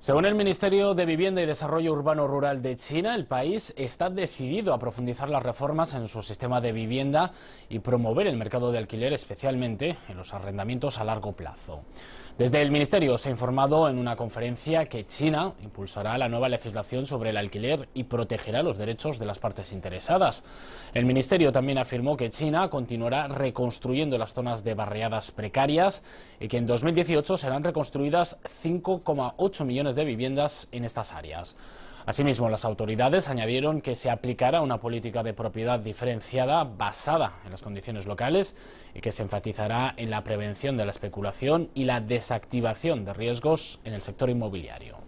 Según el Ministerio de Vivienda y Desarrollo Urbano Rural de China, el país está decidido a profundizar las reformas en su sistema de vivienda y promover el mercado de alquiler, especialmente en los arrendamientos a largo plazo. Desde el Ministerio se ha informado en una conferencia que China impulsará la nueva legislación sobre el alquiler y protegerá los derechos de las partes interesadas. El Ministerio también afirmó que China continuará reconstruyendo las zonas de barriadas precarias y que en 2018 serán reconstruidas 5,8 millones de viviendas en estas áreas. Asimismo, las autoridades añadieron que se aplicará una política de propiedad diferenciada basada en las condiciones locales y que se enfatizará en la prevención de la especulación y la desactivación de riesgos en el sector inmobiliario.